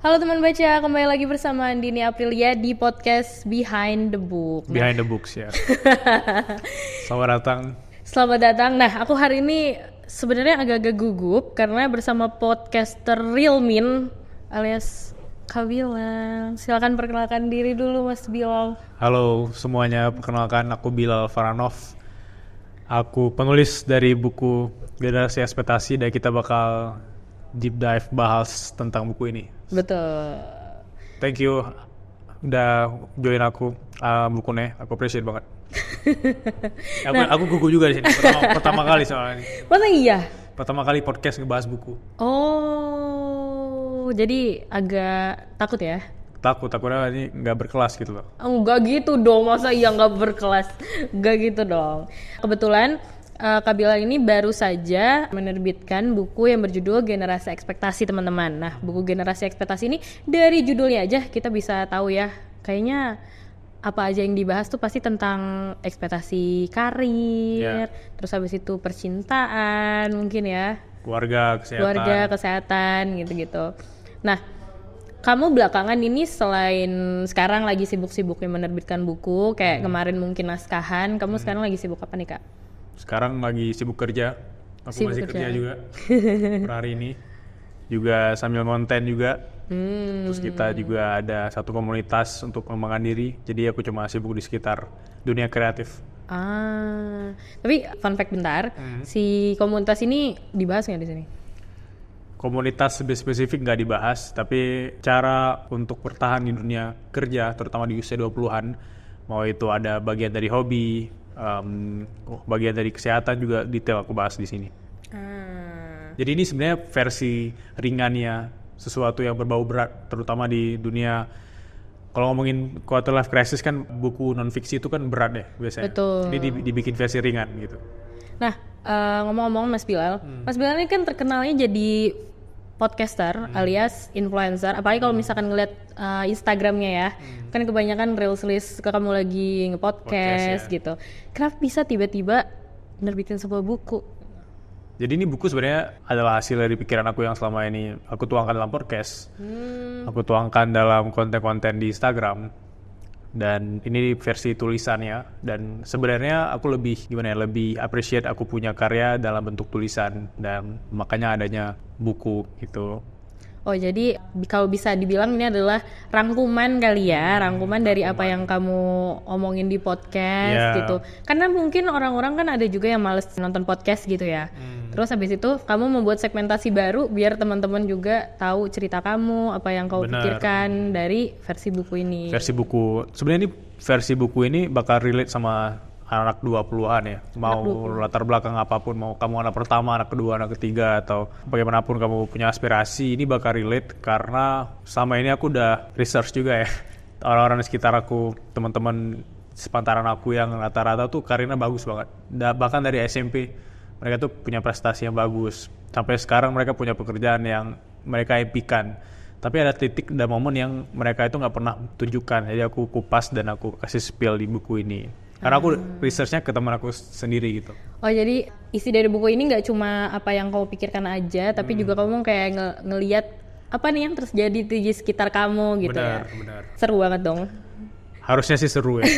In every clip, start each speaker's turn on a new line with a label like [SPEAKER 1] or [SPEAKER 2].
[SPEAKER 1] Halo teman baca, kembali lagi bersama Andini Aprilia di podcast Behind the Book.
[SPEAKER 2] Behind the Books ya.
[SPEAKER 1] Selamat datang. Selamat datang. Nah, aku hari ini sebenarnya agak-agak gugup karena bersama podcaster Realmin alias Kak Silakan perkenalkan diri dulu Mas Bilal.
[SPEAKER 2] Halo semuanya, perkenalkan aku Bilal Faranov. Aku penulis dari buku Generasi Ekspektasi dan kita bakal deep dive bahas tentang buku ini.
[SPEAKER 1] Betul.
[SPEAKER 2] Thank you udah join aku uh, um, nih Aku appreciate banget. aku, nah, aku gugup juga di sini pertama, pertama kali soalnya. Masa iya? Pertama kali podcast ngebahas buku.
[SPEAKER 1] Oh, jadi agak takut ya?
[SPEAKER 2] Takut, takutnya ini nggak berkelas gitu loh.
[SPEAKER 1] Enggak gitu dong, masa iya nggak berkelas? Nggak gitu dong. Kebetulan uh, eh, Kak ini baru saja menerbitkan buku yang berjudul Generasi Ekspektasi teman-teman. Nah, buku Generasi Ekspektasi ini dari judulnya aja kita bisa tahu ya. Kayaknya apa aja yang dibahas tuh pasti tentang ekspektasi karir, yeah. terus habis itu percintaan mungkin ya.
[SPEAKER 2] Keluarga, kesehatan. Keluarga,
[SPEAKER 1] kesehatan gitu-gitu. Nah, kamu belakangan ini selain sekarang lagi sibuk-sibuknya menerbitkan buku, kayak hmm. kemarin mungkin naskahan, kamu hmm. sekarang lagi sibuk apa nih, Kak?
[SPEAKER 2] sekarang lagi sibuk kerja aku sibuk masih kerja, kerja juga per hari ini juga sambil konten juga Hmm. Terus kita juga ada satu komunitas untuk pengembangan diri. Jadi aku cuma sibuk di sekitar dunia kreatif.
[SPEAKER 1] Ah, tapi fun fact bentar, hmm. si komunitas ini dibahas nggak di sini?
[SPEAKER 2] Komunitas lebih spesifik nggak dibahas, tapi cara untuk bertahan di dunia kerja, terutama di usia 20-an, mau itu ada bagian dari hobi, um, bagian dari kesehatan juga detail aku bahas di sini. Hmm. Jadi ini sebenarnya versi ringannya sesuatu yang berbau berat, terutama di dunia kalau ngomongin quarter life crisis kan buku non fiksi itu kan berat deh ya biasanya. Betul. Jadi dibikin versi ringan gitu.
[SPEAKER 1] Nah, eh, ngomong-ngomong uh, Mas Bilal, hmm. Mas Bilal ini kan terkenalnya jadi podcaster hmm. alias influencer apalagi kalau hmm. misalkan ngeliat uh, Instagramnya ya hmm. kan kebanyakan reels list ke kamu lagi ngepodcast Podcast, ya. gitu kenapa bisa tiba-tiba nerbitin sebuah buku
[SPEAKER 2] jadi ini buku sebenarnya adalah hasil dari pikiran aku yang selama ini aku tuangkan dalam podcast, hmm. aku tuangkan dalam konten-konten di Instagram dan ini versi tulisannya dan sebenarnya aku lebih gimana ya lebih appreciate aku punya karya dalam bentuk tulisan dan makanya adanya buku gitu
[SPEAKER 1] Oh jadi kalau bisa dibilang ini adalah rangkuman kali ya, rangkuman, rangkuman dari apa yang kamu omongin di podcast yeah. gitu. Karena mungkin orang-orang kan ada juga yang males nonton podcast gitu ya. Hmm Terus habis itu kamu membuat segmentasi baru biar teman-teman juga tahu cerita kamu, apa yang kau Bener. pikirkan dari versi buku ini. Versi
[SPEAKER 2] buku. Sebenarnya ini versi buku ini bakal relate sama anak 20-an ya. Mau latar belakang apapun, mau kamu anak pertama, anak kedua, anak ketiga atau bagaimanapun kamu punya aspirasi, ini bakal relate karena sama ini aku udah research juga ya. Orang-orang di sekitar aku, teman-teman sepantaran aku yang rata-rata tuh karirnya bagus banget. Da, bahkan dari SMP mereka tuh punya prestasi yang bagus sampai sekarang mereka punya pekerjaan yang mereka impikan tapi ada titik dan momen yang mereka itu nggak pernah tunjukkan jadi aku kupas dan aku kasih spill di buku ini karena aku hmm. researchnya ke teman aku sendiri gitu
[SPEAKER 1] oh jadi isi dari buku ini nggak cuma apa yang kau pikirkan aja tapi hmm. juga kamu kayak nge ngeliat apa nih yang terjadi di sekitar kamu gitu ya? benar, ya benar. seru banget dong
[SPEAKER 2] Harusnya sih seru ya.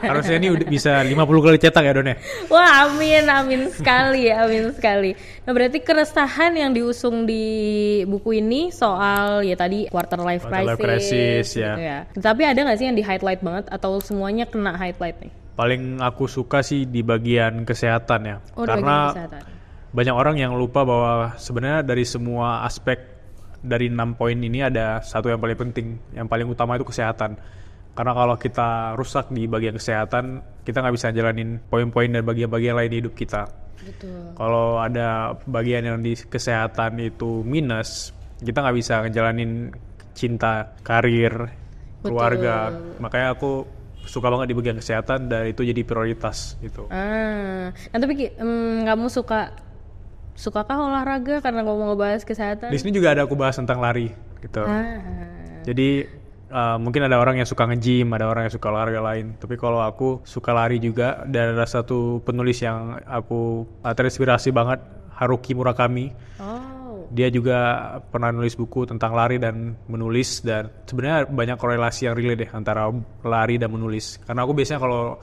[SPEAKER 2] Harusnya ini udah bisa 50 kali cetak ya Don ya.
[SPEAKER 1] Wah amin, amin sekali ya, amin sekali. Nah berarti keresahan yang diusung di buku ini soal ya tadi quarter life quarter crisis. Life crisis ya. Gitu ya. Tapi ada gak sih yang di highlight banget atau semuanya kena highlight nih?
[SPEAKER 2] Paling aku suka sih di bagian kesehatan ya. Oh, Karena kesehatan. banyak orang yang lupa bahwa sebenarnya dari semua aspek dari enam poin ini ada satu yang paling penting, yang paling utama itu kesehatan karena kalau kita rusak di bagian kesehatan, kita nggak bisa jalanin poin-poin dan bagian-bagian lain di hidup kita. Betul. Kalau ada bagian yang di kesehatan itu minus, kita nggak bisa ngejalanin cinta, karir, keluarga. Makanya aku suka banget di bagian kesehatan dan itu jadi prioritas gitu.
[SPEAKER 1] Ah, nah tapi um, kamu suka sukakah olahraga karena kamu mau ngebahas kesehatan? Di sini
[SPEAKER 2] juga ada aku bahas tentang lari gitu. Ah. Jadi uh, mungkin ada orang yang suka nge-gym, ada orang yang suka olahraga lain. Tapi kalau aku suka lari juga dan ada satu penulis yang aku uh, terinspirasi banget Haruki Murakami. Oh. Dia juga pernah nulis buku tentang lari dan menulis dan sebenarnya banyak korelasi yang relate deh antara lari dan menulis. Karena aku biasanya kalau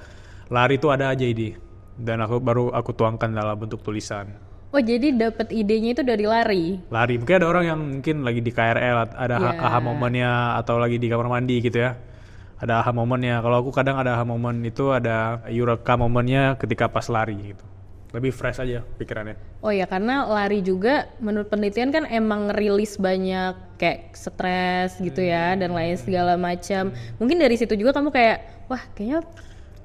[SPEAKER 2] lari itu ada aja ide dan aku baru aku tuangkan dalam bentuk tulisan.
[SPEAKER 1] Oh jadi dapat idenya itu dari lari?
[SPEAKER 2] Lari. Mungkin ada orang yang mungkin lagi di KRL ada yeah. aha momennya atau lagi di kamar mandi gitu ya. Ada aha momennya. Kalau aku kadang ada aha momen itu ada Eureka momennya ketika pas lari gitu lebih fresh aja pikirannya.
[SPEAKER 1] Oh ya karena lari juga menurut penelitian kan emang rilis banyak kayak stres gitu ya hmm. dan lain segala macam. Mungkin dari situ juga kamu kayak wah kayaknya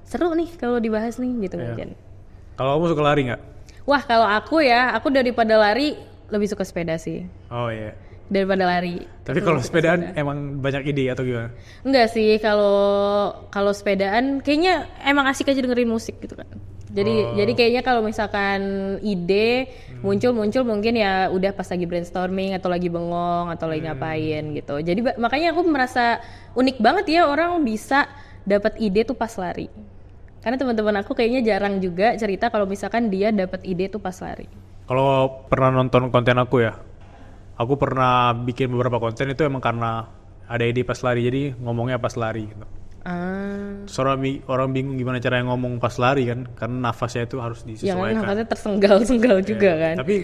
[SPEAKER 1] seru nih kalau dibahas nih gitu yeah. mungkin.
[SPEAKER 2] Kalau kamu suka lari nggak?
[SPEAKER 1] Wah kalau aku ya, aku daripada lari lebih suka sepeda sih. Oh iya. Yeah. Daripada lari. Tapi kalau
[SPEAKER 2] sepedaan sepeda. emang banyak ide atau gimana?
[SPEAKER 1] Enggak sih, kalau kalau sepedaan kayaknya emang asik aja dengerin musik gitu kan. Jadi oh. jadi kayaknya kalau misalkan ide muncul-muncul hmm. mungkin ya udah pas lagi brainstorming atau lagi bengong atau lagi hmm. ngapain gitu. Jadi makanya aku merasa unik banget ya orang bisa dapat ide tuh pas lari. Karena teman-teman aku kayaknya jarang juga cerita kalau misalkan dia dapat ide itu pas lari.
[SPEAKER 2] Kalau pernah nonton konten aku ya, aku pernah bikin beberapa konten itu emang karena ada ide pas lari, jadi ngomongnya pas lari gitu.
[SPEAKER 1] Ah.
[SPEAKER 2] Soalnya orang, orang bingung gimana cara yang ngomong pas lari kan, karena nafasnya itu harus ya kan, disesuaikan. Jangan
[SPEAKER 1] nafasnya tersenggal-senggal yeah. juga kan. Tapi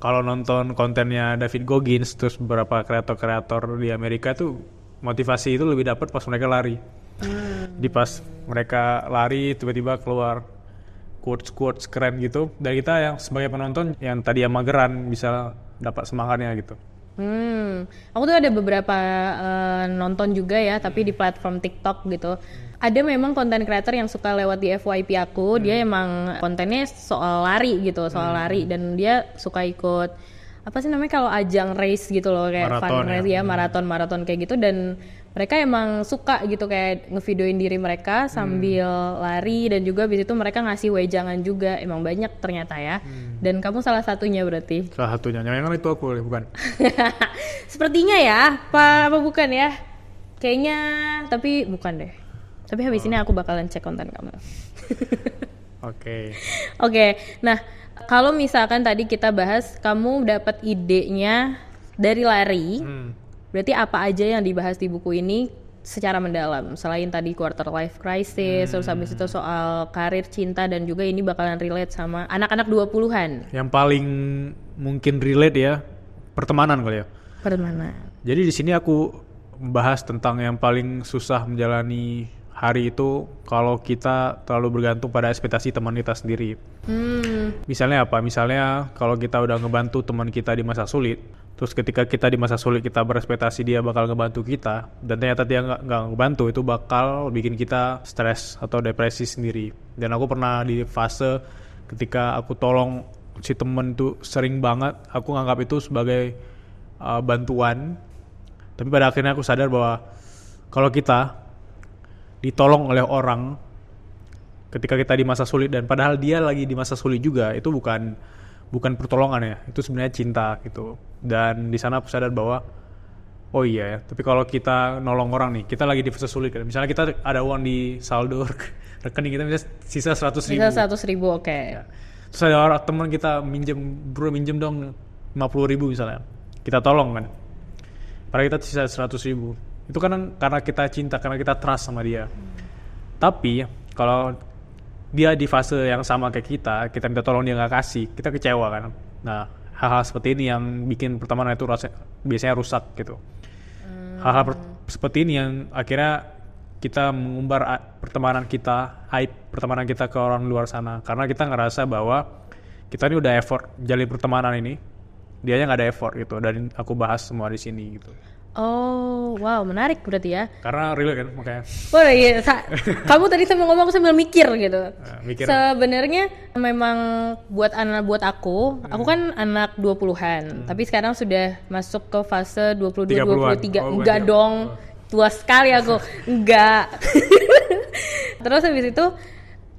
[SPEAKER 2] kalau nonton kontennya David Goggins terus beberapa kreator-kreator di Amerika tuh motivasi itu lebih dapat pas mereka lari hmm. Di pas mereka lari tiba-tiba keluar quotes quotes keren gitu dari kita yang sebagai penonton yang tadi yang mageran bisa dapat semangatnya gitu
[SPEAKER 1] Hmm, aku tuh ada beberapa uh, nonton juga ya, tapi di platform TikTok gitu. Ada memang konten creator yang suka lewat di FYP aku, hmm. dia emang kontennya soal lari gitu, soal hmm. lari dan dia suka ikut apa sih namanya kalau ajang race gitu loh kayak maraton, fun race ya, ya maraton-maraton kayak gitu dan mereka emang suka gitu kayak ngevideoin diri mereka sambil hmm. lari dan juga bis itu mereka ngasih wejangan juga emang banyak ternyata ya hmm. dan kamu salah satunya berarti
[SPEAKER 2] salah satunya yang itu aku bukan
[SPEAKER 1] sepertinya ya apa apa bukan ya kayaknya tapi bukan deh tapi habis oh. ini aku bakalan cek konten kamu Oke. Okay. Oke. Okay. Nah, kalau misalkan tadi kita bahas kamu dapat idenya dari lari. Hmm. Berarti apa aja yang dibahas di buku ini secara mendalam selain tadi quarter life crisis hmm. terus habis itu hmm. soal karir cinta dan juga ini bakalan relate sama anak-anak 20-an.
[SPEAKER 2] Yang paling mungkin relate ya pertemanan kali ya. Pertemanan. Jadi di sini aku membahas tentang yang paling susah menjalani hari itu kalau kita terlalu bergantung pada ekspektasi teman kita sendiri. Hmm. Misalnya apa? Misalnya kalau kita udah ngebantu teman kita di masa sulit, terus ketika kita di masa sulit kita berespektasi dia bakal ngebantu kita dan ternyata dia nggak ngebantu itu bakal bikin kita stres atau depresi sendiri dan aku pernah di fase ketika aku tolong si temen tuh sering banget aku nganggap itu sebagai uh, bantuan tapi pada akhirnya aku sadar bahwa kalau kita ditolong oleh orang ketika kita di masa sulit dan padahal dia lagi di masa sulit juga itu bukan bukan pertolongan ya itu sebenarnya cinta gitu dan di sana aku sadar bahwa oh iya ya tapi kalau kita nolong orang nih kita lagi di fase sulit kan misalnya kita ada uang di saldo rekening kita misalnya sisa seratus ribu sisa
[SPEAKER 1] seratus ribu oke okay. ya.
[SPEAKER 2] terus ada orang teman kita minjem bro minjem dong lima puluh ribu misalnya kita tolong kan padahal kita sisa seratus ribu itu kan karena kita cinta karena kita trust sama dia hmm. tapi kalau dia di fase yang sama kayak kita, kita minta tolong dia nggak kasih, kita kecewa kan. Nah, hal-hal seperti ini yang bikin pertemanan itu rasa, biasanya rusak gitu. Hmm. Hal-hal hmm. seperti ini yang akhirnya kita mengumbar pertemanan kita, hype pertemanan kita ke orang luar sana karena kita ngerasa bahwa kita ini udah effort jalin pertemanan ini, dia yang nggak ada effort gitu dan aku bahas semua di sini gitu.
[SPEAKER 1] Oh, wow, menarik berarti ya.
[SPEAKER 2] Karena real kan makanya. Oh
[SPEAKER 1] iya, kamu tadi sambil ngomong sambil mikir gitu. Nah, mikir. Sebenarnya memang buat anak buat aku, hmm. aku kan anak 20-an, hmm. tapi sekarang sudah masuk ke fase 22 dua 23. Oh, enggak iya. dong. Oh. Tua sekali aku. enggak. Terus habis itu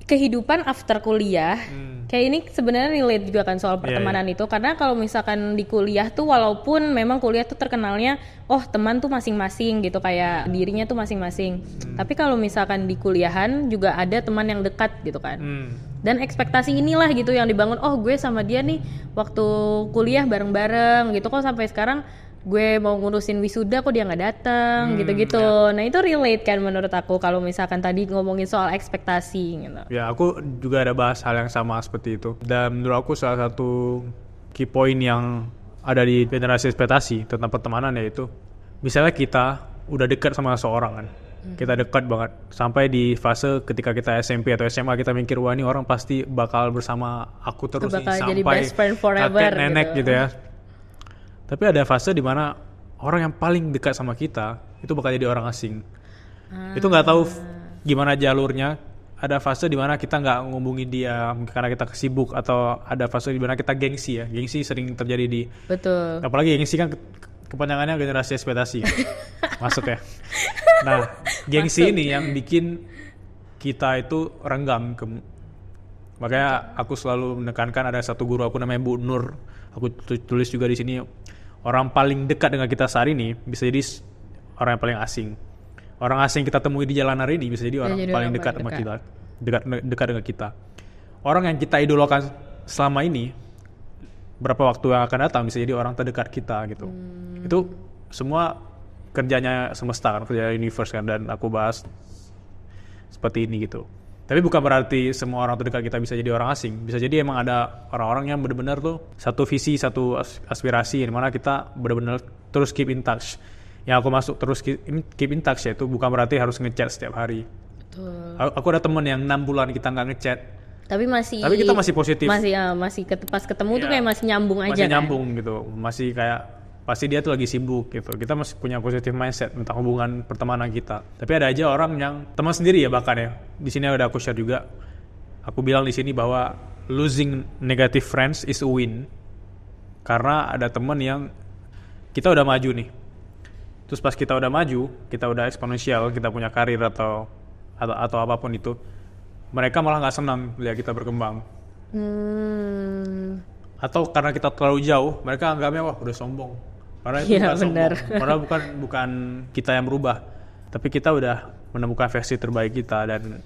[SPEAKER 1] kehidupan after kuliah. Hmm Kayak ini sebenarnya relate juga kan soal iya, pertemanan yeah, yeah. itu karena kalau misalkan di kuliah tuh walaupun memang kuliah tuh terkenalnya oh teman tuh masing-masing gitu kayak dirinya tuh masing-masing. Hmm. Tapi kalau misalkan di kuliahan juga ada teman yang dekat gitu kan. Hmm. Dan ekspektasi inilah gitu yang dibangun oh gue sama dia nih waktu kuliah bareng-bareng gitu kok sampai sekarang gue mau ngurusin wisuda kok dia nggak datang hmm, gitu-gitu. Ya. Nah itu relate kan menurut aku kalau misalkan tadi ngomongin soal ekspektasi gitu.
[SPEAKER 2] Ya aku juga ada bahas hal yang sama seperti itu. Dan menurut aku salah satu key point yang ada di generasi ekspektasi tentang pertemanan yaitu misalnya kita udah dekat sama seorang kan. Hmm. Kita dekat banget sampai di fase ketika kita SMP atau SMA kita mikir wah ini orang pasti bakal bersama aku terus nih, sampai jadi best friend
[SPEAKER 1] forever, kakek nenek gitu, gitu ya
[SPEAKER 2] tapi ada fase di mana orang yang paling dekat sama kita itu bakal jadi orang asing. Hmm. Itu nggak tahu ah. gimana jalurnya. Ada fase di mana kita nggak ngubungi dia karena kita kesibuk atau ada fase di mana kita gengsi ya. Gengsi sering terjadi di. Betul. Apalagi gengsi kan kepanjangannya generasi ekspektasi. Kan? Masuk ya. Nah, gengsi Maksud. ini yang bikin kita itu renggam ke Makanya aku selalu menekankan ada satu guru aku namanya Bu Nur. Aku tulis juga di sini orang paling dekat dengan kita saat ini bisa jadi orang yang paling asing. Orang asing kita temui di jalan hari ini bisa jadi orang jadi paling dekat sama kita, dekat dekat dengan kita. Orang yang kita idolakan selama ini berapa waktu yang akan datang bisa jadi orang terdekat kita gitu. Hmm. Itu semua kerjanya semesta kan, kerja universe kan dan aku bahas seperti ini gitu. Tapi bukan berarti semua orang terdekat kita bisa jadi orang asing. Bisa jadi emang ada orang-orang yang benar-benar tuh satu visi, satu aspirasi, yang mana kita benar-benar terus keep in touch. Yang aku masuk terus keep in, touch ya itu bukan berarti harus ngechat setiap hari. Betul. Aku ada temen yang enam bulan kita nggak ngechat.
[SPEAKER 1] Tapi masih. Tapi kita masih positif. Masih uh, masih pas ketemu yeah. tuh iya. kayak masih nyambung aja. Masih kan?
[SPEAKER 2] gitu, masih kayak pasti dia tuh lagi sibuk gitu kita masih punya positif mindset tentang hubungan pertemanan kita tapi ada aja orang yang teman sendiri ya bahkan ya di sini ada aku share juga aku bilang di sini bahwa losing negative friends is a win karena ada teman yang kita udah maju nih terus pas kita udah maju kita udah eksponensial kita punya karir atau atau, atau apapun itu mereka malah nggak senang lihat kita berkembang
[SPEAKER 1] hmm.
[SPEAKER 2] atau karena kita terlalu jauh mereka anggapnya wah udah sombong karena itu ya, bukan Karena bukan bukan kita yang berubah, tapi kita udah menemukan versi terbaik kita dan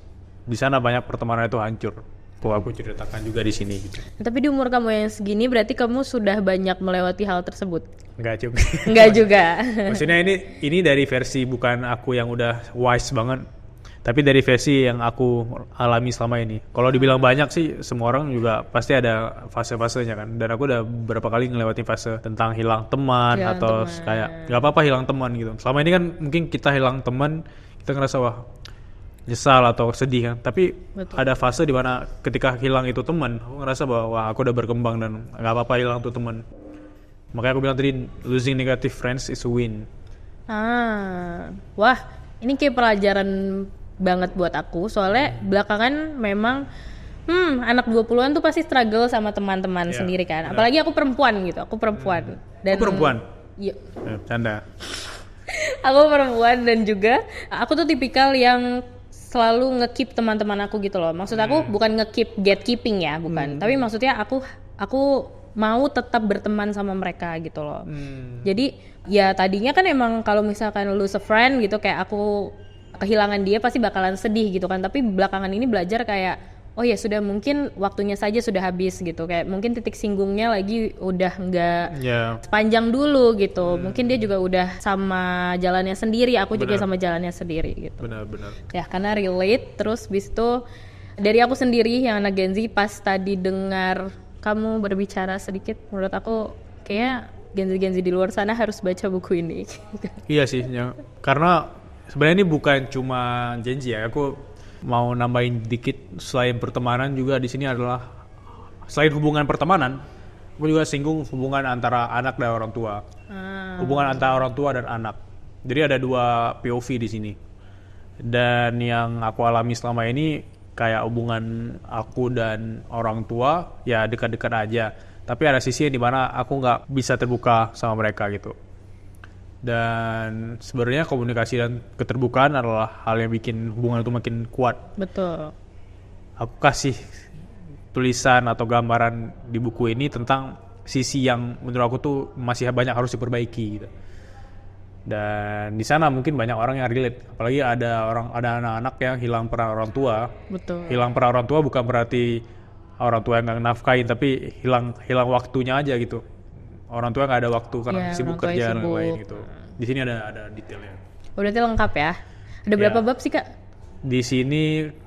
[SPEAKER 2] di sana banyak pertemanan itu hancur. Kok aku ceritakan juga di sini gitu.
[SPEAKER 1] Tapi di umur kamu yang segini berarti kamu sudah banyak melewati hal tersebut. Enggak juga. Enggak juga. Maksudnya
[SPEAKER 2] ini ini dari versi bukan aku yang udah wise banget tapi dari versi yang aku alami selama ini kalau dibilang banyak sih semua orang juga pasti ada fase-fasenya kan dan aku udah berapa kali ngelewatin fase tentang hilang teman hilang atau teman. kayak nggak apa-apa hilang teman gitu selama ini kan mungkin kita hilang teman kita ngerasa wah nyesal atau sedih kan tapi Betul. ada fase di mana ketika hilang itu teman aku ngerasa bahwa wah, aku udah berkembang dan nggak apa-apa hilang tuh teman makanya aku bilang tadi losing negative friends is a win
[SPEAKER 1] ah wah ini kayak pelajaran banget buat aku soalnya hmm. belakangan memang hmm anak 20-an tuh pasti struggle sama teman-teman yeah. sendiri kan apalagi aku perempuan gitu aku perempuan hmm. dan aku perempuan iya
[SPEAKER 2] eh, canda
[SPEAKER 1] aku perempuan dan juga aku tuh tipikal yang selalu ngekeep teman-teman aku gitu loh maksud aku hmm. bukan ngekeep gatekeeping ya bukan hmm. tapi maksudnya aku aku mau tetap berteman sama mereka gitu loh. Hmm. Jadi ya tadinya kan emang kalau misalkan lu friend gitu kayak aku kehilangan dia pasti bakalan sedih gitu kan tapi belakangan ini belajar kayak oh ya sudah mungkin waktunya saja sudah habis gitu kayak mungkin titik singgungnya lagi udah nggak yeah. sepanjang dulu gitu hmm. mungkin dia juga udah sama jalannya sendiri aku benar. juga sama jalannya sendiri gitu benar-benar ya karena relate terus bis itu dari aku sendiri yang anak Gen Z pas tadi dengar kamu berbicara sedikit menurut aku kayak Gen Z Gen Z di luar sana harus baca buku ini
[SPEAKER 2] iya sih ya. karena sebenarnya ini bukan cuma janji ya aku mau nambahin dikit selain pertemanan juga di sini adalah selain hubungan pertemanan aku juga singgung hubungan antara anak dan orang tua
[SPEAKER 1] hmm. hubungan antara
[SPEAKER 2] orang tua dan anak jadi ada dua POV di sini dan yang aku alami selama ini kayak hubungan aku dan orang tua ya dekat-dekat aja tapi ada sisi di mana aku nggak bisa terbuka sama mereka gitu dan sebenarnya komunikasi dan keterbukaan adalah hal yang bikin hubungan itu makin kuat. Betul. Aku kasih tulisan atau gambaran di buku ini tentang sisi yang menurut aku tuh masih banyak harus diperbaiki gitu. Dan di sana mungkin banyak orang yang relate, apalagi ada orang ada anak-anak yang hilang peran orang tua. Betul. Hilang peran orang tua bukan berarti orang tua yang nggak nafkain, tapi hilang hilang waktunya aja gitu orang tua nggak ada waktu karena yeah, sibuk kerja dan lain gitu di sini ada ada detailnya
[SPEAKER 1] Udah oh, berarti lengkap ya ada berapa yeah. bab sih kak
[SPEAKER 2] di sini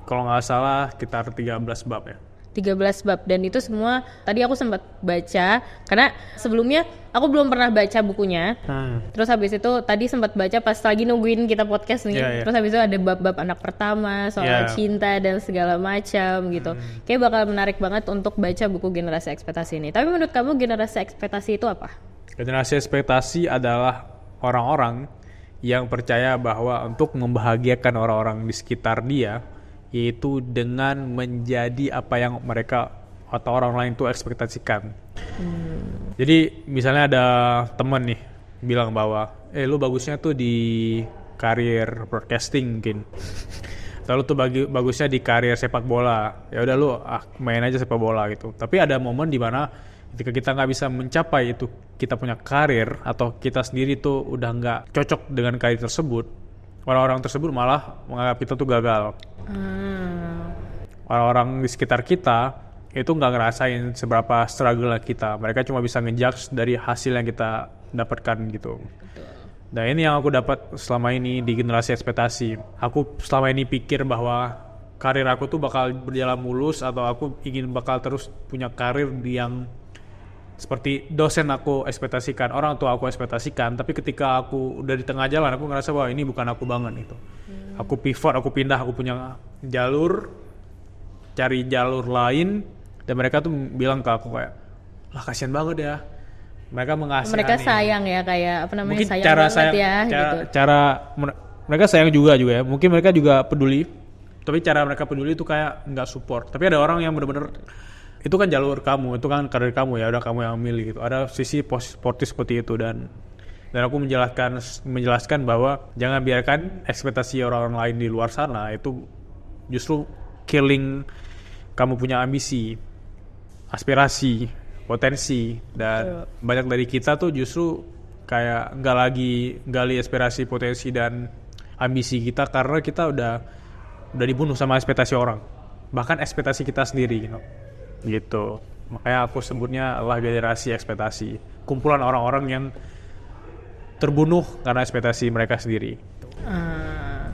[SPEAKER 2] kalau nggak salah sekitar 13 bab ya
[SPEAKER 1] 13 bab dan itu semua tadi aku sempat baca karena sebelumnya aku belum pernah baca bukunya. Hmm. Terus habis itu tadi sempat baca pas lagi nungguin kita podcast nih. Yeah, yeah. Terus habis itu ada bab-bab anak pertama soal yeah. cinta dan segala macam gitu. Hmm. Kayak bakal menarik banget untuk baca buku Generasi Ekspektasi ini. Tapi menurut kamu generasi ekspektasi itu apa?
[SPEAKER 2] Generasi ekspektasi adalah orang-orang yang percaya bahwa untuk membahagiakan orang-orang di sekitar dia, yaitu dengan menjadi apa yang mereka atau orang lain itu ekspektasikan. Hmm. Jadi misalnya ada temen nih bilang bahwa eh lu bagusnya tuh di karir broadcasting mungkin. Lalu tuh bagi, bagusnya di karir sepak bola. Ya udah lu ah, main aja sepak bola gitu. Tapi ada momen di mana ketika kita nggak bisa mencapai itu kita punya karir atau kita sendiri tuh udah nggak cocok dengan karir tersebut orang-orang tersebut malah menganggap kita tuh gagal.
[SPEAKER 1] Hmm.
[SPEAKER 2] Orang-orang hmm. di sekitar kita itu nggak ngerasain seberapa struggle kita. Mereka cuma bisa ngejudge dari hasil yang kita dapatkan gitu. Nah ini yang aku dapat selama ini di generasi ekspektasi. Aku selama ini pikir bahwa karir aku tuh bakal berjalan mulus atau aku ingin bakal terus punya karir di yang seperti dosen aku ekspektasikan, orang tua aku ekspektasikan, tapi ketika aku udah di tengah jalan aku ngerasa bahwa ini bukan aku banget itu. Hmm. Aku pivot, aku pindah, aku punya jalur cari jalur lain dan mereka tuh bilang ke aku kayak lah kasihan banget ya. Mereka mengasihi Mereka
[SPEAKER 1] sayang ya kayak apa namanya Mungkin sayang cara banget sayang, ya cara, gitu.
[SPEAKER 2] Cara mereka sayang juga juga ya. Mungkin mereka juga peduli. Tapi cara mereka peduli itu kayak nggak support. Tapi ada orang yang bener-bener itu kan jalur kamu itu kan karir kamu ya udah kamu yang milih gitu ada sisi sportif seperti itu dan dan aku menjelaskan menjelaskan bahwa jangan biarkan ekspektasi orang-orang lain di luar sana itu justru killing kamu punya ambisi aspirasi potensi dan Betul. banyak dari kita tuh justru kayak nggak lagi gali aspirasi potensi dan ambisi kita karena kita udah udah dibunuh sama ekspektasi orang bahkan ekspektasi kita sendiri You gitu. know gitu makanya aku sebutnya adalah generasi ekspektasi kumpulan orang-orang yang terbunuh karena ekspektasi mereka sendiri
[SPEAKER 1] uh,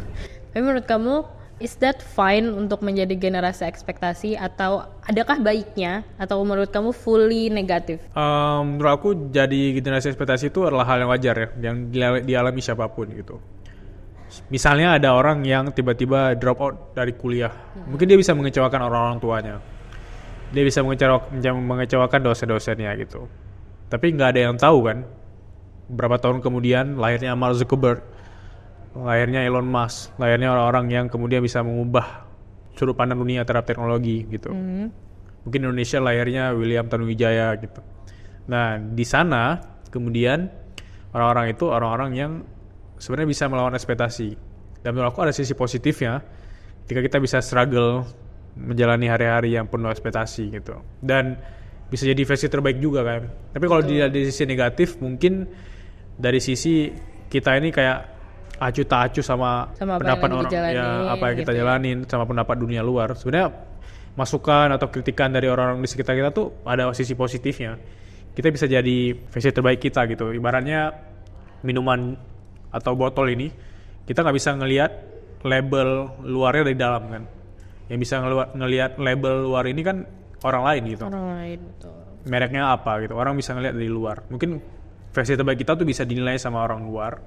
[SPEAKER 1] tapi menurut kamu is that fine untuk menjadi generasi ekspektasi atau adakah baiknya atau menurut kamu fully negatif?
[SPEAKER 2] Um, menurut aku jadi generasi ekspektasi itu adalah hal yang wajar ya, yang dialami siapapun gitu. Misalnya ada orang yang tiba-tiba drop out dari kuliah, mungkin dia bisa mengecewakan orang-orang tuanya dia bisa mengecewakan dosen-dosennya gitu. Tapi nggak ada yang tahu kan. Berapa tahun kemudian lahirnya Mark Zuckerberg, lahirnya Elon Musk, lahirnya orang-orang yang kemudian bisa mengubah sudut pandang dunia terhadap teknologi gitu. Mm. Mungkin Indonesia lahirnya William Tanuwijaya gitu. Nah di sana kemudian orang-orang itu orang-orang yang sebenarnya bisa melawan ekspektasi. Dan menurut aku ada sisi positifnya ketika kita bisa struggle menjalani hari-hari yang penuh ekspektasi gitu dan bisa jadi versi terbaik juga kan tapi kalau dilihat dari sisi negatif mungkin dari sisi kita ini kayak acu tak acu sama, sama pendapat orang ya apa yang kita gitu ya. jalanin sama pendapat dunia luar sebenarnya masukan atau kritikan dari orang-orang di sekitar kita tuh ada sisi positifnya kita bisa jadi versi terbaik kita gitu ibaratnya minuman atau botol ini kita nggak bisa ngelihat label luarnya dari dalam kan yang bisa ngeluar, ngelihat label luar ini kan orang lain gitu.
[SPEAKER 1] Orang lain betul.
[SPEAKER 2] Mereknya apa gitu. Orang bisa ngelihat dari luar. Mungkin versi terbaik kita tuh bisa dinilai sama orang luar.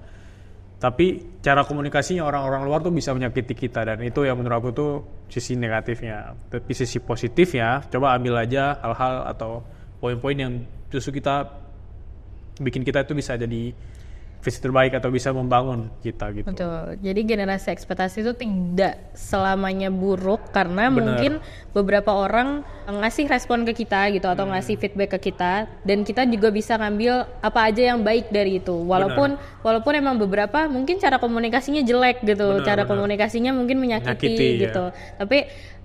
[SPEAKER 2] Tapi cara komunikasinya orang-orang luar tuh bisa menyakiti kita dan itu yang menurut aku tuh sisi negatifnya. Tapi sisi positifnya coba ambil aja hal-hal atau poin-poin yang justru kita bikin kita itu bisa jadi visi terbaik atau bisa membangun kita gitu.
[SPEAKER 1] Betul. Jadi generasi ekspektasi itu tidak selamanya buruk karena Bener. mungkin beberapa orang ngasih respon ke kita gitu atau hmm. ngasih feedback ke kita dan kita juga bisa ngambil apa aja yang baik dari itu. Walaupun Bener. walaupun emang beberapa mungkin cara komunikasinya jelek gitu, Bener. cara komunikasinya mungkin menyakiti, menyakiti ya. gitu. Ya. Tapi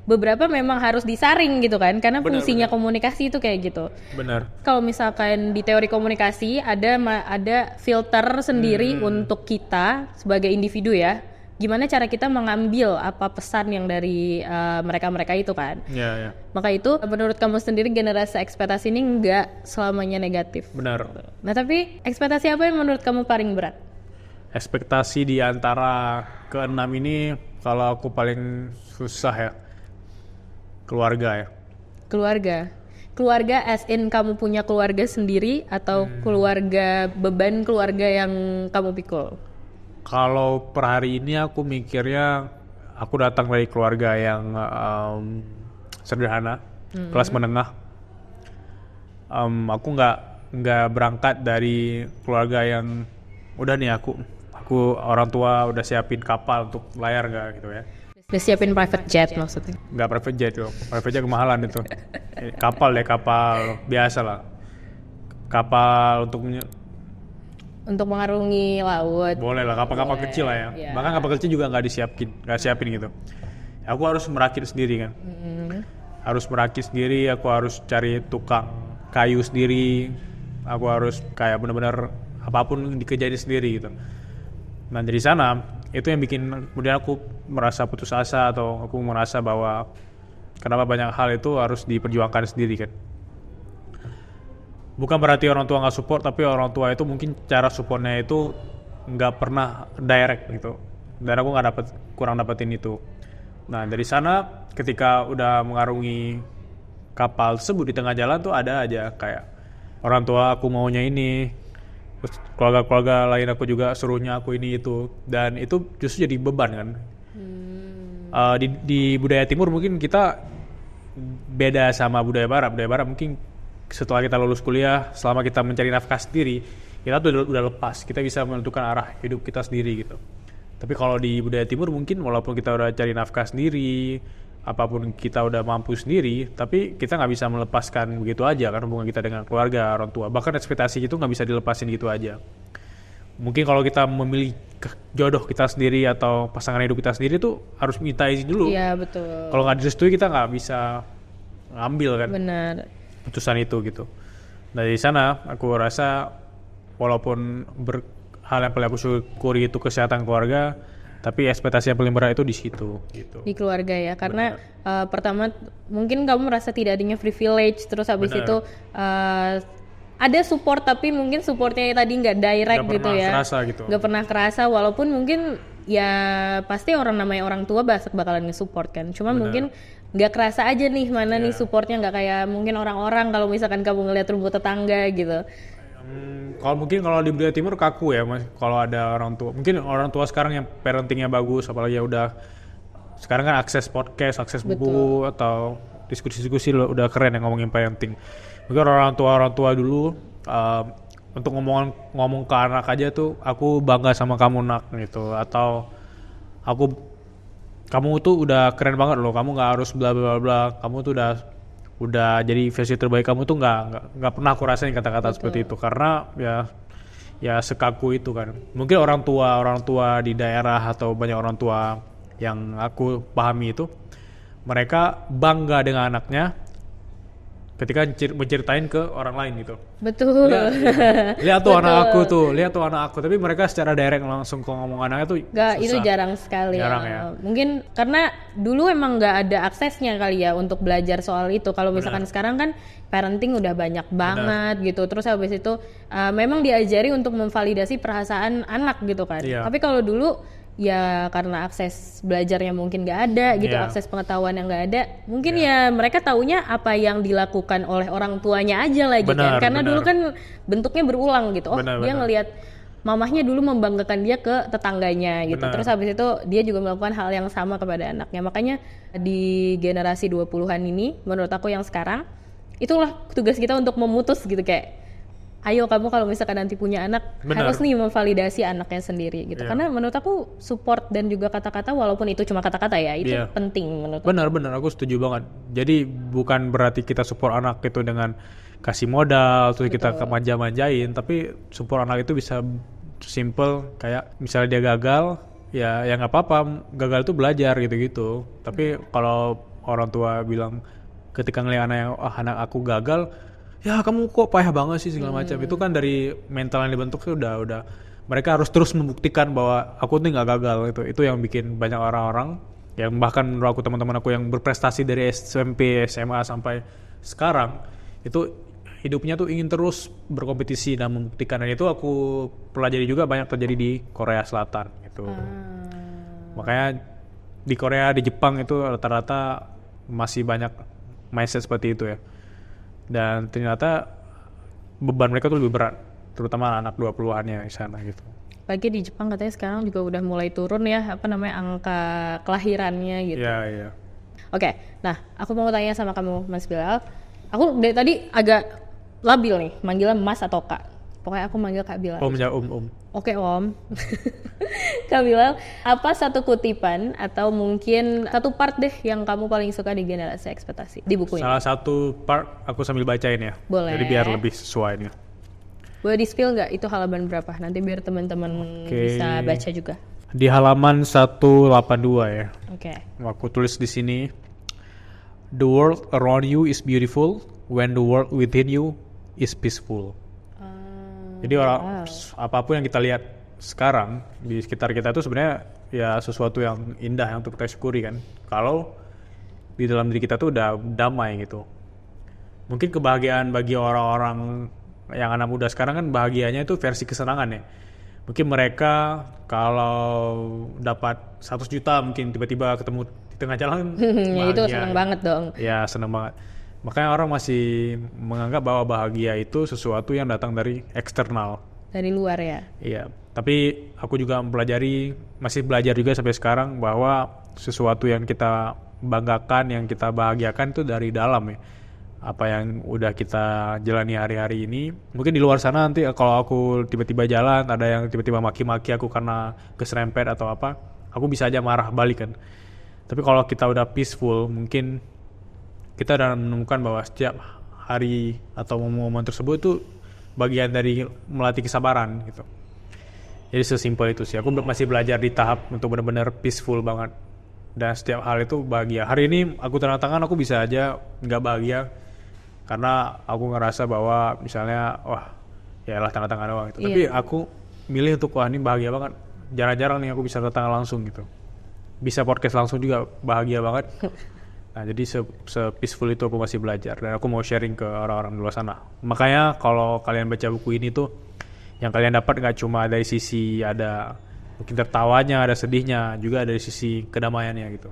[SPEAKER 1] beberapa memang harus disaring gitu kan karena benar, fungsinya benar. komunikasi itu kayak gitu. Benar. Kalau misalkan di teori komunikasi ada ada filter sendiri hmm. untuk kita sebagai individu ya. Gimana cara kita mengambil apa pesan yang dari eh, mereka-mereka uh, itu kan? Iya, ya. Maka itu menurut kamu sendiri generasi ekspektasi ini nggak selamanya negatif. Benar. Nah tapi ekspektasi apa yang menurut kamu paling berat?
[SPEAKER 2] Ekspektasi di antara keenam ini kalau aku paling susah ya Keluarga ya?
[SPEAKER 1] Keluarga. Keluarga as in kamu punya keluarga sendiri atau hmm. keluarga beban keluarga yang kamu pikul?
[SPEAKER 2] Kalau per hari ini aku mikirnya aku datang dari keluarga yang um, sederhana, hmm. kelas menengah. Um, aku nggak nggak berangkat dari keluarga yang udah nih aku aku orang tua udah siapin kapal untuk layar nggak gitu ya
[SPEAKER 1] Udah siapin private jet maksudnya?
[SPEAKER 2] Enggak private jet loh, private jet kemahalan itu. Eh, kapal ya kapal biasa lah. Kapal untuk
[SPEAKER 1] untuk mengarungi laut. Boleh
[SPEAKER 2] lah kapal-kapal kecil lah ya. Yeah. Bahkan kapal kecil juga nggak disiapin, nggak siapin gitu. Aku harus merakit sendiri kan. Mm. Harus merakit sendiri, aku harus cari tukang kayu sendiri. Aku harus kayak bener-bener apapun dikejari sendiri gitu. Nah dari sana itu yang bikin kemudian aku merasa putus asa atau aku merasa bahwa kenapa banyak hal itu harus diperjuangkan sendiri kan bukan berarti orang tua nggak support tapi orang tua itu mungkin cara supportnya itu nggak pernah direct gitu dan aku nggak dapat kurang dapetin itu nah dari sana ketika udah mengarungi kapal sebut di tengah jalan tuh ada aja kayak orang tua aku maunya ini keluarga-keluarga lain aku juga serunya aku ini itu dan itu justru jadi beban kan hmm. uh, di, di budaya timur mungkin kita beda sama budaya barat budaya barat mungkin setelah kita lulus kuliah selama kita mencari nafkah sendiri kita tuh udah, udah lepas kita bisa menentukan arah hidup kita sendiri gitu tapi kalau di budaya timur mungkin walaupun kita udah cari nafkah sendiri apapun kita udah mampu sendiri, tapi kita nggak bisa melepaskan begitu aja kan hubungan kita dengan keluarga, orang tua. Bahkan ekspektasi itu nggak bisa dilepasin gitu aja. Mungkin kalau kita memilih jodoh kita sendiri atau pasangan hidup kita sendiri tuh harus minta izin dulu.
[SPEAKER 1] Iya betul. Kalau
[SPEAKER 2] nggak direstui kita nggak bisa ngambil kan. Benar. Putusan itu gitu. Nah, dari sana aku rasa walaupun ber, hal yang paling aku syukuri itu kesehatan keluarga, tapi ekspektasi yang paling berat itu di situ gitu
[SPEAKER 1] di keluarga ya karena uh, pertama mungkin kamu merasa tidak adanya privilege terus habis itu uh, ada support tapi mungkin supportnya tadi nggak direct gak gitu ya pernah kerasa gitu nggak pernah kerasa walaupun mungkin ya pasti orang namanya orang tua bakal bakalan nge-support kan cuma Bener. mungkin nggak kerasa aja nih mana yeah. nih iya. supportnya nggak kayak mungkin orang-orang kalau misalkan kamu ngeliat rumput tetangga gitu
[SPEAKER 2] Hmm, kalau mungkin kalau di Beliau timur kaku ya mas. Kalau ada orang tua, mungkin orang tua sekarang yang parentingnya bagus, apalagi ya udah sekarang kan akses podcast, akses buku atau diskusi-diskusi udah keren yang ngomongin parenting. Mungkin orang tua orang tua dulu uh, untuk ngomong ngomong ke anak aja tuh aku bangga sama kamu nak gitu atau aku kamu tuh udah keren banget loh kamu nggak harus bla bla bla kamu tuh udah udah jadi versi terbaik kamu tuh nggak nggak pernah aku rasain kata-kata seperti itu karena ya ya sekaku itu kan mungkin orang tua orang tua di daerah atau banyak orang tua yang aku pahami itu mereka bangga dengan anaknya ketika menceritain ke orang lain gitu.
[SPEAKER 1] Betul. Iya, iya. Lihat, lihat tuh Betul. anak aku tuh,
[SPEAKER 2] lihat tuh anak aku. Tapi mereka secara direct langsung ke ngomong anaknya tuh. Gak, susah. itu jarang sekali. Ya. Jarang ya. ya.
[SPEAKER 1] Mungkin karena dulu emang nggak ada aksesnya kali ya untuk belajar soal itu. Kalau misalkan Bener. sekarang kan parenting udah banyak banget Bener. gitu. Terus habis itu uh, memang diajari untuk memvalidasi perasaan anak gitu kan. Iya. Tapi kalau dulu ya karena akses belajarnya mungkin nggak ada gitu yeah. akses pengetahuan yang nggak ada mungkin yeah. ya mereka taunya apa yang dilakukan oleh orang tuanya aja lagi gitu, kan karena bener. dulu kan bentuknya berulang gitu oh bener, dia bener. ngelihat mamahnya dulu membanggakan dia ke tetangganya gitu bener. terus habis itu dia juga melakukan hal yang sama kepada anaknya makanya di generasi 20-an ini menurut aku yang sekarang itulah tugas kita untuk memutus gitu kayak ayo kamu kalau misalkan nanti punya anak Benar. harus nih memvalidasi anaknya sendiri gitu yeah. karena menurut aku support dan juga kata-kata walaupun itu cuma kata-kata ya itu yeah. penting menurut
[SPEAKER 2] benar-benar aku. aku setuju banget jadi bukan berarti kita support anak itu dengan kasih modal terus kita manja-manjain tapi support anak itu bisa simple kayak misalnya dia gagal ya ya nggak apa-apa gagal itu belajar gitu-gitu tapi hmm. kalau orang tua bilang ketika ngelihat anak yang oh, anak aku gagal ya kamu kok payah banget sih segala hmm. macam hmm. itu kan dari mental yang dibentuk sih udah udah mereka harus terus membuktikan bahwa aku tuh nggak gagal itu itu yang bikin banyak orang-orang yang bahkan menurut aku teman-teman aku yang berprestasi dari SMP SMA sampai sekarang itu hidupnya tuh ingin terus berkompetisi dan membuktikan dan itu aku pelajari juga banyak terjadi di Korea Selatan gitu hmm. makanya di Korea di Jepang itu rata-rata masih banyak mindset seperti itu ya dan ternyata beban mereka tuh lebih berat terutama anak 20-annya di sana gitu.
[SPEAKER 1] Lagi di Jepang katanya sekarang juga udah mulai turun ya apa namanya angka kelahirannya gitu. Iya, iya. Oke, nah aku mau tanya sama kamu Mas Bilal. Aku dari tadi agak labil nih manggilnya Mas atau Kak pokoknya aku manggil Kak Bilal. Om ya Om Om. Oke Om. Kak Bilal, apa satu kutipan atau mungkin satu part deh yang kamu paling suka di generasi ekspektasi di bukunya? Salah
[SPEAKER 2] satu part aku sambil bacain ya. Boleh. Jadi biar lebih sesuai nih.
[SPEAKER 1] Boleh di spill nggak itu halaman berapa? Nanti biar teman-teman okay. bisa baca juga.
[SPEAKER 2] Di halaman 182 ya. Oke. Okay. Aku tulis di sini The world around you is beautiful when the world within you is peaceful. Jadi orang wow. apapun yang kita lihat sekarang di sekitar kita itu sebenarnya ya sesuatu yang indah yang untuk kita syukuri kan. Kalau di dalam diri kita tuh udah damai gitu. Mungkin kebahagiaan bagi orang-orang yang anak muda sekarang kan bahagianya itu versi kesenangan ya. Mungkin mereka kalau dapat 100 juta mungkin tiba-tiba ketemu di tengah jalan. ya itu senang banget dong. Ya senang banget Makanya orang masih menganggap bahwa bahagia itu sesuatu yang datang dari eksternal.
[SPEAKER 1] Dari luar ya.
[SPEAKER 2] Iya. Tapi aku juga mempelajari, masih belajar juga sampai sekarang bahwa sesuatu yang kita banggakan, yang kita bahagiakan itu dari dalam ya. Apa yang udah kita jalani hari-hari ini. Mungkin di luar sana nanti eh, kalau aku tiba-tiba jalan, ada yang tiba-tiba maki-maki aku karena keserempet atau apa, aku bisa aja marah balik kan. Tapi kalau kita udah peaceful, mungkin kita dan menemukan bahwa setiap hari atau momen-momen tersebut itu bagian dari melatih kesabaran gitu. Jadi sesimpel itu sih. Aku masih belajar di tahap untuk benar-benar peaceful banget. Dan setiap hal itu bahagia. Hari ini aku tanda tangan aku bisa aja nggak bahagia karena aku ngerasa bahwa misalnya wah ya lah tanda tangan doang gitu. Iya. Tapi aku milih untuk wah ini bahagia banget. Jarang-jarang nih aku bisa tanda tangan langsung gitu. Bisa podcast langsung juga bahagia banget. Nah, jadi se, peaceful itu aku masih belajar dan aku mau sharing ke orang-orang di luar sana. Makanya kalau kalian baca buku ini tuh yang kalian dapat nggak cuma dari sisi ada mungkin tertawanya, ada sedihnya, juga ada dari sisi kedamaiannya gitu.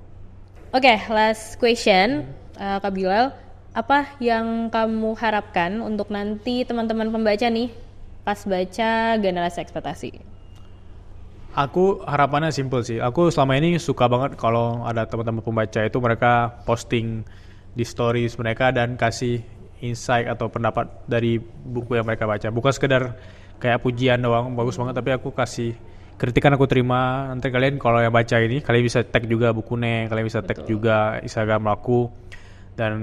[SPEAKER 1] Oke, okay, last question, hmm. uh, Kak Bilal, apa yang kamu harapkan untuk nanti teman-teman pembaca nih pas baca generasi ekspektasi?
[SPEAKER 2] Aku harapannya simple sih. Aku selama ini suka banget kalau ada teman-teman pembaca itu mereka posting di stories mereka dan kasih insight atau pendapat dari buku yang mereka baca. Bukan sekedar kayak pujian doang, bagus banget tapi aku kasih kritikan aku terima. Nanti kalian kalau yang baca ini kalian bisa tag juga buku bukunya, kalian bisa tag Betul. juga Instagram aku dan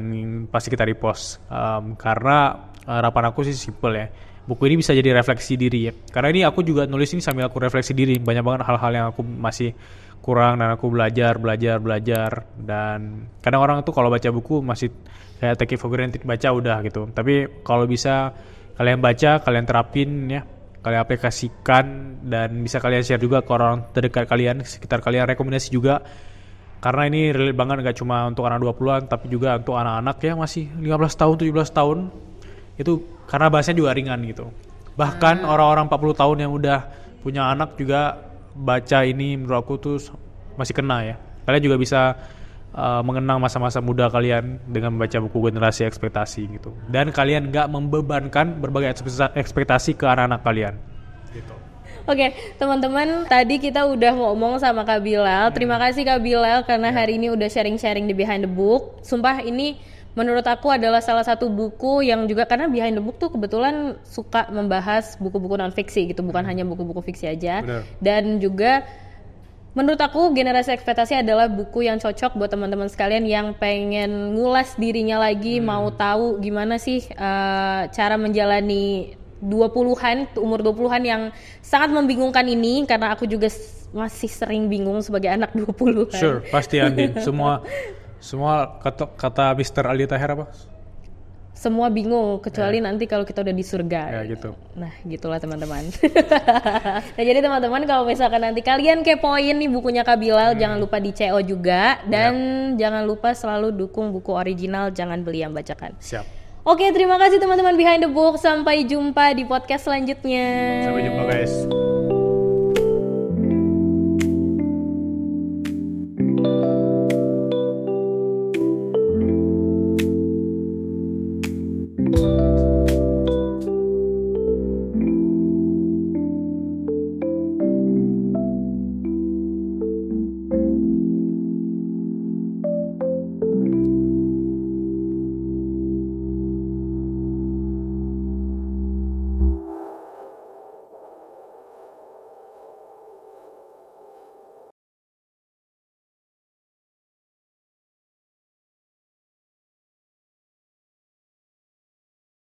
[SPEAKER 2] pasti kita repost. Um, karena harapan aku sih simple ya buku ini bisa jadi refleksi diri ya. Karena ini aku juga nulis ini sambil aku refleksi diri, banyak banget hal-hal yang aku masih kurang dan aku belajar, belajar, belajar dan kadang orang tuh kalau baca buku masih kayak take it for granted baca udah gitu. Tapi kalau bisa kalian baca, kalian terapin ya, kalian aplikasikan dan bisa kalian share juga ke orang terdekat kalian, sekitar kalian rekomendasi juga karena ini relate banget gak cuma untuk anak 20-an tapi juga untuk anak-anak ya masih 15 tahun, 17 tahun itu karena bahasanya juga ringan gitu bahkan hmm. orang-orang 40 tahun yang udah punya anak juga baca ini menurut aku tuh masih kena ya kalian juga bisa uh, mengenang masa-masa muda kalian dengan membaca buku generasi ekspektasi gitu dan kalian gak membebankan berbagai ekspektasi ke anak-anak kalian
[SPEAKER 1] gitu Oke, okay, teman-teman, tadi kita udah ngomong sama Kak Bilal. Terima hmm. kasih Kak Bilal karena iya. hari ini udah sharing-sharing di Behind the Book. Sumpah ini menurut aku adalah salah satu buku yang juga karena Behind the Book tuh kebetulan suka membahas buku-buku non fiksi gitu, bukan hmm. hanya buku-buku fiksi aja. Benar. Dan juga menurut aku generasi ekspektasi adalah buku yang cocok buat teman-teman sekalian yang pengen ngulas dirinya lagi, hmm. mau tahu gimana sih uh, cara menjalani 20-an, umur 20-an yang sangat membingungkan ini karena aku juga masih sering bingung sebagai anak 20-an. Sure,
[SPEAKER 2] pasti Andin Semua semua kata, kata Mister Ali Tahir apa?
[SPEAKER 1] Semua bingung kecuali yeah. nanti kalau kita udah di surga. Yeah, gitu. Nah, gitulah teman-teman. nah, jadi teman-teman kalau misalkan nanti kalian kepoin nih bukunya Kak hmm. jangan lupa di CO juga dan yeah. jangan lupa selalu dukung buku original, jangan beli yang bacakan. Siap. Oke, terima kasih teman-teman Behind the Book. Sampai jumpa di podcast selanjutnya. Sampai
[SPEAKER 2] jumpa, guys.